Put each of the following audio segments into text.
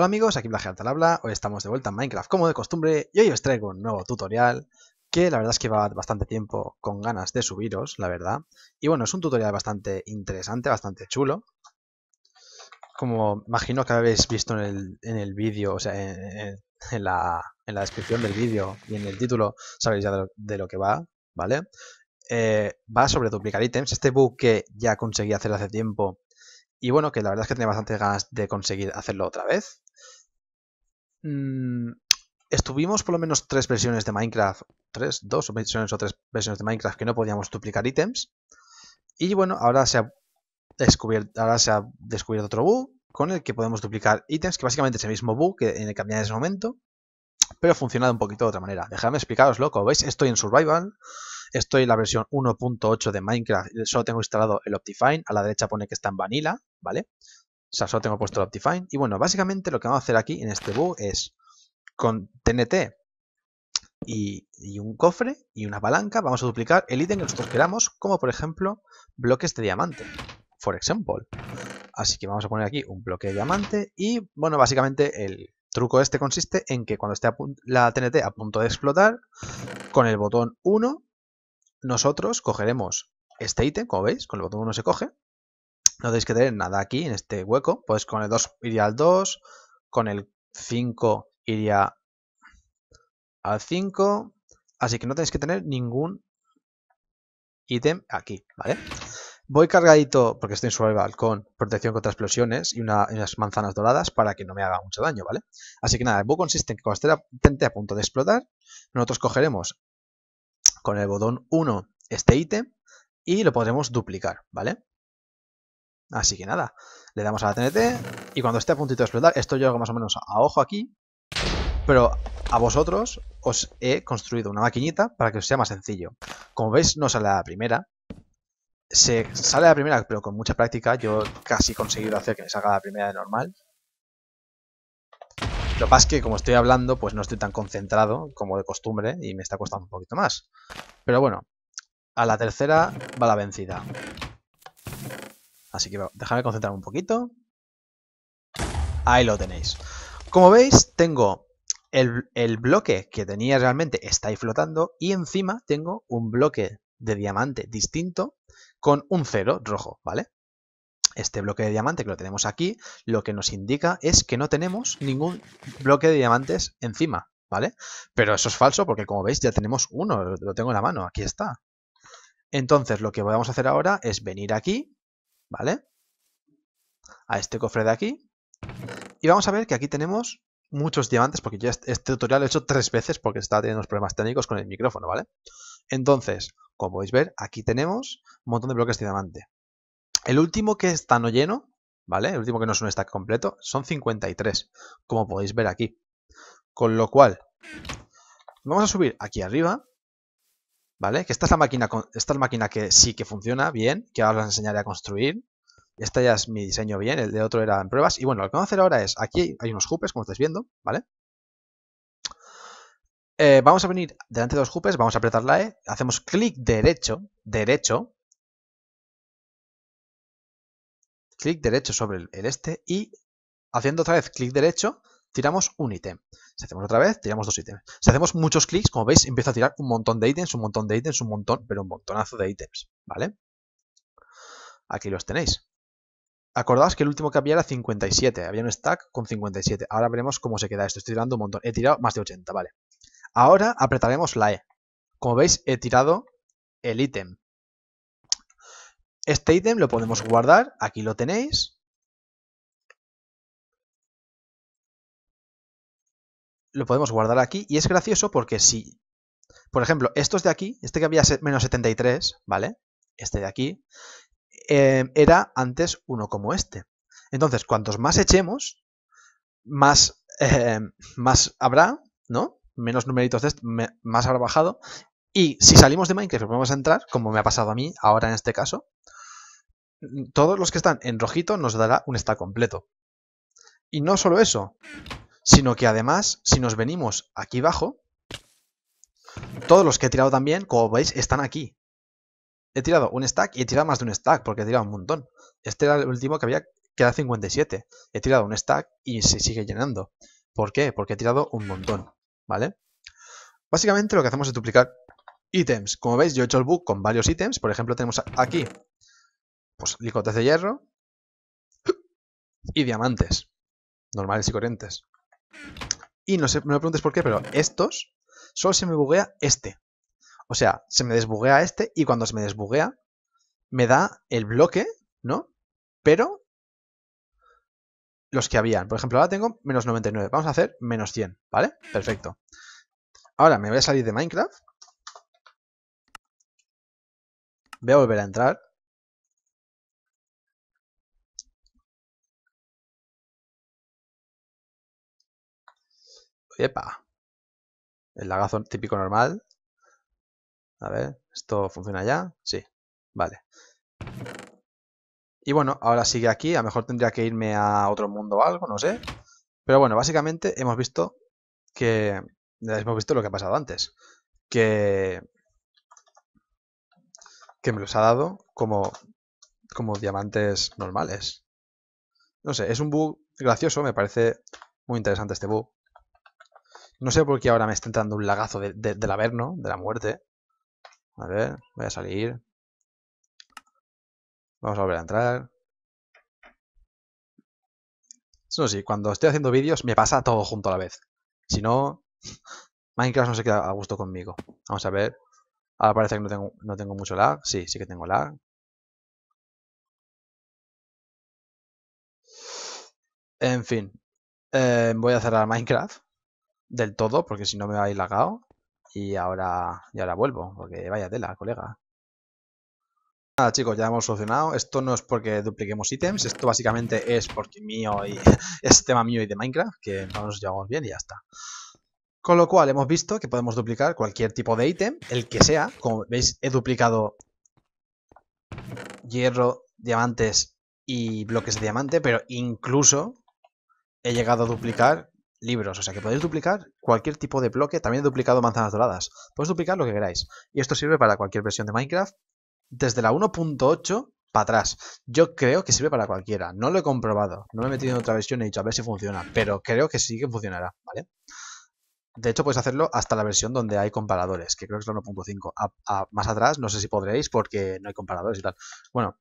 Hola amigos, aquí Blajeartalabla, al hoy estamos de vuelta en Minecraft como de costumbre y hoy os traigo un nuevo tutorial que la verdad es que va bastante tiempo con ganas de subiros, la verdad. Y bueno, es un tutorial bastante interesante, bastante chulo. Como imagino que habéis visto en el, vídeo, o sea, en, la, en la descripción del vídeo y en el título sabéis ya de lo, que va, ¿vale? Eh, va sobre duplicar ítems. Este bug que ya conseguí hacer hace tiempo y bueno, que la verdad es que tenía bastantes ganas de conseguir hacerlo otra vez. Mm, estuvimos por lo menos tres versiones de Minecraft, tres, dos versiones o tres versiones de Minecraft que no podíamos duplicar ítems. Y bueno, ahora se ha descubierto, ahora se ha descubierto otro bug con el que podemos duplicar ítems, que básicamente es el mismo bug que en el que había en ese momento, pero funciona de un poquito de otra manera. Dejadme explicaros, loco. veis, estoy en Survival, estoy en la versión 1.8 de Minecraft, solo tengo instalado el Optifine, a la derecha pone que está en Vanilla, ¿vale? O sea, solo tengo puesto el Optifine. Y bueno, básicamente lo que vamos a hacer aquí en este bug es con TNT y, un cofre y una palanca vamos a duplicar el ítem que nosotros queramos, como por ejemplo bloques de diamante, For example Así que vamos a poner aquí un bloque de diamante y bueno, básicamente el truco este consiste en que cuando esté la TNT a punto de explotar, con el botón 1 nosotros cogeremos este ítem, como veis, con el botón 1 se coge, no tenéis que tener nada aquí en este hueco. Pues con el 2 iría al 2, con el 5 iría al 5. Así que no tenéis que tener ningún ítem aquí, ¿vale? Voy cargadito, porque estoy en survival, con protección contra explosiones y unas manzanas doradas para que no me haga mucho daño, ¿vale? Así que nada, el bug consiste en que cuando esté esté a punto de explotar, nosotros cogeremos con el botón 1 este ítem y lo podremos duplicar, ¿vale? Así que nada, le damos a la TNT y cuando esté a puntito de explotar, esto yo hago más o menos a ojo aquí, pero a vosotros os he construido una maquinita para que os sea más sencillo. Como veis, no sale a la primera. Se sale a la primera, pero con mucha práctica. Yo casi he conseguido hacer que me salga la primera de normal. Lo que pasa es que como estoy hablando, pues no estoy tan concentrado como de costumbre y me está costando un poquito más. Pero bueno, a la tercera va la vencida. Así que déjame concentrarme un poquito. Ahí lo tenéis. Como veis, tengo el, bloque que tenía realmente está ahí flotando y encima tengo un bloque de diamante distinto con un cero rojo, ¿vale? Este bloque de diamante que lo tenemos aquí, lo que nos indica es que no tenemos ningún bloque de diamantes encima, ¿vale? Pero eso es falso porque como veis ya tenemos uno, lo tengo en la mano, aquí está. Entonces lo que vamos a hacer ahora es venir aquí ¿vale? A este cofre de aquí. Y vamos a ver que aquí tenemos muchos diamantes, porque ya este tutorial lo he hecho tres veces porque estaba teniendo unos problemas técnicos con el micrófono, ¿vale? Entonces, como podéis ver, aquí tenemos un montón de bloques de diamante. El último que está no lleno, ¿vale? El último que no es un stack completo, son 53, como podéis ver aquí. Con lo cual, vamos a subir aquí arriba ¿Vale? Que esta es la máquina, esta máquina que sí que funciona bien, que ahora os enseñaré a construir. esta ya es mi diseño bien, el de otro era en pruebas. Y bueno, lo que vamos a hacer ahora es, aquí hay unos jupes como estáis viendo, ¿vale? Eh, vamos a venir delante de los jupes, vamos a apretar la E, hacemos clic derecho, derecho, clic derecho sobre el este y haciendo otra vez clic derecho tiramos un ítem. Si hacemos otra vez, tiramos dos ítems. Si hacemos muchos clics, como veis, empieza a tirar un montón de ítems, un montón de ítems, un montón, pero un montonazo de ítems, ¿vale? Aquí los tenéis. Acordaos que el último que había era 57, había un stack con 57. Ahora veremos cómo se queda esto, estoy tirando un montón. He tirado más de 80, ¿vale? Ahora apretaremos la E. Como veis, he tirado el ítem. Este ítem lo podemos guardar, aquí lo tenéis, lo podemos guardar aquí y es gracioso porque si, por ejemplo, estos de aquí, este que había menos 73, ¿vale? Este de aquí, eh, era antes uno como este. Entonces, cuantos más echemos, más, eh, más habrá, ¿no? Menos numeritos de este, más habrá bajado. Y si salimos de Minecraft y volvemos a entrar, como me ha pasado a mí ahora en este caso, todos los que están en rojito nos dará un stack completo. Y no solo eso, sino que además, si nos venimos aquí abajo, todos los que he tirado también, como veis, están aquí. He tirado un stack y he tirado más de un stack, porque he tirado un montón. Este era el último que había, queda 57. He tirado un stack y se sigue llenando. ¿Por qué? Porque he tirado un montón, ¿vale? Básicamente lo que hacemos es duplicar ítems. Como veis, yo he hecho el book con varios ítems. Por ejemplo, tenemos aquí, pues, licotes de hierro y diamantes normales y corrientes. Y no sé, no me preguntes por qué, pero estos, solo se me buguea este. O sea, se me desbuguea este y cuando se me desbuguea, me da el bloque, ¿no? Pero los que habían. Por ejemplo, ahora tengo menos 99. Vamos a hacer menos 100, ¿vale? Perfecto. Ahora me voy a salir de Minecraft. Voy a volver a entrar. ¡Epa! El lagazo típico normal. A ver, ¿esto funciona ya? Sí, vale. Y bueno, ahora sigue aquí. A lo mejor tendría que irme a otro mundo o algo, no sé. Pero bueno, básicamente hemos visto que... Hemos visto lo que ha pasado antes. Que... Que me los ha dado como, como diamantes normales. No sé, es un bug gracioso. Me parece muy interesante este bug. No sé por qué ahora me está entrando un lagazo de, del de la muerte. A ver, voy a salir. Vamos a volver a entrar. Eso sí, cuando estoy haciendo vídeos me pasa todo junto a la vez. Si no, Minecraft no se queda a gusto conmigo. Vamos a ver. Ahora parece que no tengo, no tengo mucho lag. Sí, sí que tengo lag. En fin. Eh, voy a cerrar Minecraft del todo, porque si no me va a ir lagado. Y ahora, ahora vuelvo, porque vaya tela, colega. Nada chicos, ya hemos solucionado. Esto no es porque dupliquemos ítems, esto básicamente es porque mío y es tema mío y de Minecraft, que no nos llevamos bien y ya está. Con lo cual hemos visto que podemos duplicar cualquier tipo de ítem, el que sea. Como veis he duplicado hierro, diamantes y bloques de diamante, pero incluso he llegado a duplicar libros, o sea que podéis duplicar cualquier tipo de bloque, también he duplicado manzanas doradas, podéis duplicar lo que queráis. Y esto sirve para cualquier versión de Minecraft, desde la 1.8 para atrás. Yo creo que sirve para cualquiera, no lo he comprobado, no me he metido en otra versión y he dicho a ver si funciona, pero creo que sí que funcionará, ¿vale? De hecho, podéis hacerlo hasta la versión donde hay comparadores, que creo que es la 1.5. más atrás no sé si podréis porque no hay comparadores y tal. Bueno,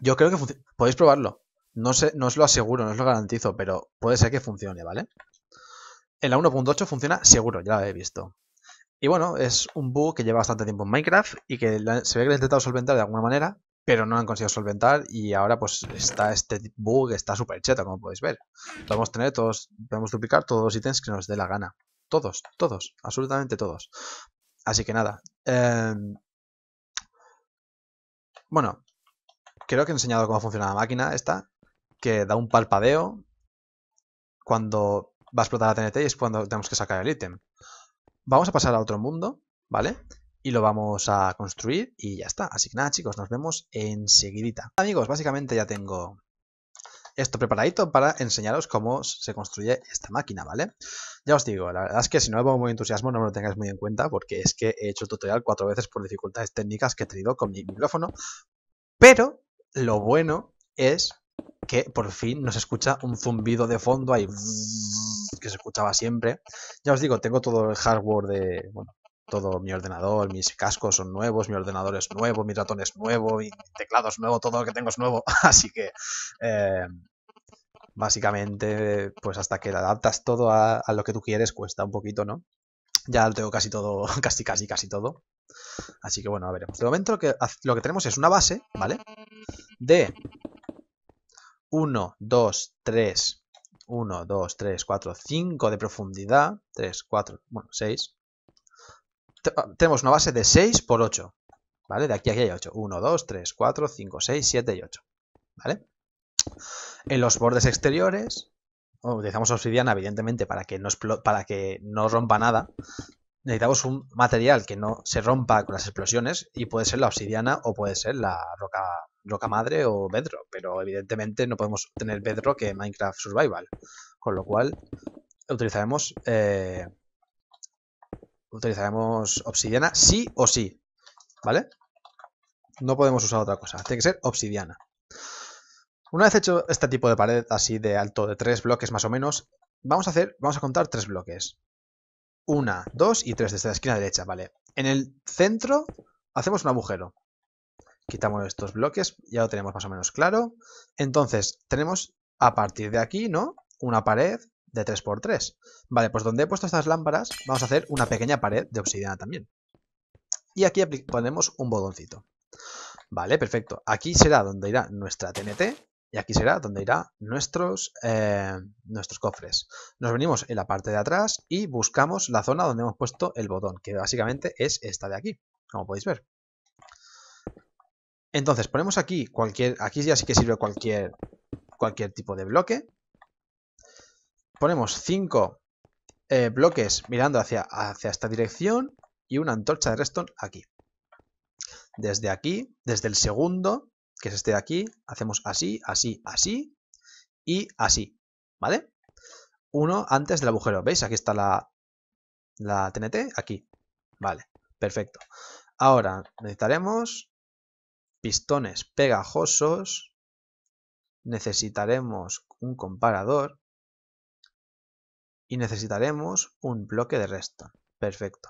yo creo que podéis probarlo. No, sé, no os lo aseguro, no os lo garantizo, pero puede ser que funcione, ¿vale? En la 1.8 funciona seguro, ya lo he visto. Y bueno, es un bug que lleva bastante tiempo en Minecraft y que se ve que lo han intentado solventar de alguna manera, pero no lo han conseguido solventar y ahora pues está este bug, está súper cheto, como podéis ver. Podemos tener todos, podemos duplicar todos los ítems que nos dé la gana. Todos, todos, absolutamente todos. Así que nada. Eh, bueno, creo que he enseñado cómo funciona la máquina esta, que da un palpadeo cuando va a explotar la TNT y es cuando tenemos que sacar el ítem. Vamos a pasar a otro mundo, ¿vale? Y lo vamos a construir y ya está. Así que nada, chicos, nos vemos enseguidita. Amigos, básicamente ya tengo esto preparadito para enseñaros cómo se construye esta máquina, ¿vale? Ya os digo, la verdad es que si no me pongo muy entusiasmo no me lo tengáis muy en cuenta porque es que he hecho el tutorial cuatro veces por dificultades técnicas que he tenido con mi micrófono, pero lo bueno es que por fin nos escucha un zumbido de fondo ahí que se escuchaba siempre. Ya os digo, tengo todo el hardware de, bueno, todo mi ordenador, mis cascos son nuevos, mi ordenador es nuevo, mi ratón es nuevo, mi teclado es nuevo, todo lo que tengo es nuevo. Así que eh, básicamente, pues hasta que adaptas todo a, lo que tú quieres, cuesta un poquito, ¿no? Ya lo tengo casi todo, casi, casi, casi todo. Así que bueno, a veremos. De momento que, lo que tenemos es una base, ¿vale? de 1, 2, 3, 1, 2, 3, 4, 5 de profundidad, 3, 4, bueno, 6, ah, tenemos una base de 6 por 8, ¿vale? De aquí aquí hay 8, 1, 2, 3, 4, 5, 6, 7 y 8, ¿vale? En los bordes exteriores, utilizamos obsidiana evidentemente para que no, para que no rompa nada, necesitamos un material que no se rompa con las explosiones y puede ser la obsidiana o puede ser la roca Roca Madre o Bedrock, pero evidentemente no podemos tener Bedrock en Minecraft Survival, con lo cual utilizaremos eh, utilizaremos obsidiana sí o sí, ¿vale? No podemos usar otra cosa, tiene que ser obsidiana. Una vez hecho este tipo de pared así de alto de tres bloques más o menos, vamos a hacer, vamos a contar tres bloques. Una, dos y tres desde la esquina derecha, ¿vale? En el centro hacemos un agujero. Quitamos estos bloques, ya lo tenemos más o menos claro. Entonces, tenemos a partir de aquí, ¿no? Una pared de 3x3. Vale, pues donde he puesto estas lámparas, vamos a hacer una pequeña pared de obsidiana también. Y aquí ponemos un bodoncito. Vale, perfecto. Aquí será donde irá nuestra TNT y aquí será donde irá nuestros, eh, nuestros cofres. Nos venimos en la parte de atrás y buscamos la zona donde hemos puesto el botón, que básicamente es esta de aquí, como podéis ver. Entonces, ponemos aquí cualquier, aquí ya sí que sirve cualquier, cualquier tipo de bloque. Ponemos cinco eh, bloques mirando hacia, hacia esta dirección y una antorcha de redstone aquí. Desde aquí, desde el segundo, que es este de aquí, hacemos así, así, así y así, ¿vale? Uno antes del agujero, ¿veis? Aquí está la, la TNT, aquí, vale, perfecto. Ahora necesitaremos pistones pegajosos, necesitaremos un comparador y necesitaremos un bloque de resto. Perfecto.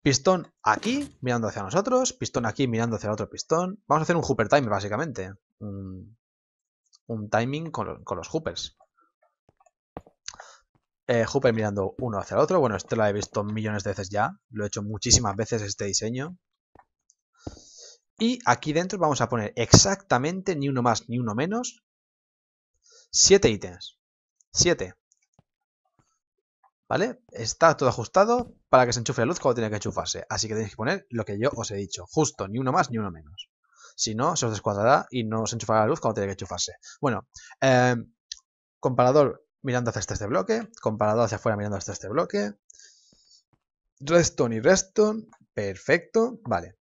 Pistón aquí mirando hacia nosotros, pistón aquí mirando hacia el otro pistón. Vamos a hacer un Hooper Timer básicamente. Un, timing con, los Hoopers. Eh, hooper mirando uno hacia el otro. Bueno, esto lo he visto millones de veces ya. Lo he hecho muchísimas veces este diseño. Y aquí dentro vamos a poner exactamente, ni uno más ni uno menos, siete ítems. 7. ¿Vale? Está todo ajustado para que se enchufe la luz cuando tiene que enchufarse. Así que tenéis que poner lo que yo os he dicho. Justo, ni uno más ni uno menos. Si no, se os descuadrará y no se enchufará la luz cuando tiene que enchufarse. Bueno, em, comparador mirando hacia este, este bloque, comparador hacia afuera mirando hacia este bloque, Redstone y Redstone, perfecto, vale.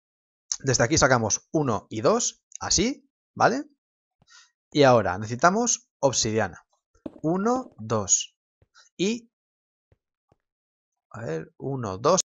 Desde aquí sacamos 1 y 2, así, ¿vale? Y ahora necesitamos obsidiana. 1, 2. Y... A ver, 1, 2,